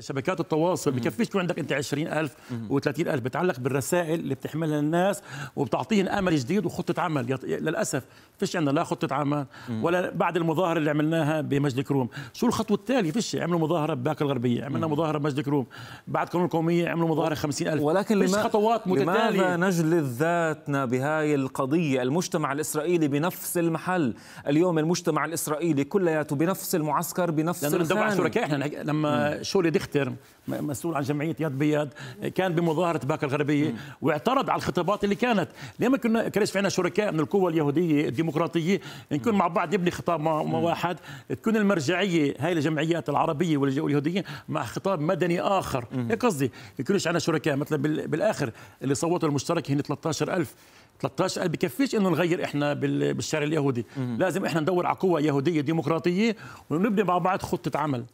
شبكات التواصل بكفيش يكون عندك انت 20000 و30000 بتعلق بالرسائل اللي بتحملها الناس وبتعطيهم امل جديد وخطه عمل للاسف فيش عندنا لا خطه عمل ولا بعد المظاهره اللي عملناها بمجد كروم شو الخطوه التاليه فيش عملوا مظاهره بباك الغربيه عملنا مظاهره بمجد كروم بعد قانون القوميه عملوا مظاهره 50000 ولكن فيش لما... خطوات متتاليه لماذا نجل ذاتنا بهاي القضيه المجتمع الاسرائيلي بنفس المحل اليوم المجتمع الاسرائيلي كلياته بنفس المعسكر بنفس الخانه شركاء احنا لما شو ريختر مسؤول عن جمعيه يد بيد كان بمظاهره باكا الغربيه واعترض على الخطابات اللي كانت لما كنا كان في عندنا شركاء من القوى اليهوديه الديمقراطيه نكون مع بعض نبني خطاب واحد تكون المرجعيه هاي الجمعيات العربيه واليهوديه مع خطاب مدني اخر هيك إيه قصدي يكونش عندنا شركاء مثلا بالاخر اللي صوتوا المشترك هن 13000 13 قال بكفيش انه نغير احنا بالشارع اليهودي لازم احنا ندور على قوى يهوديه ديمقراطيه ونبني مع بعض خطه عمل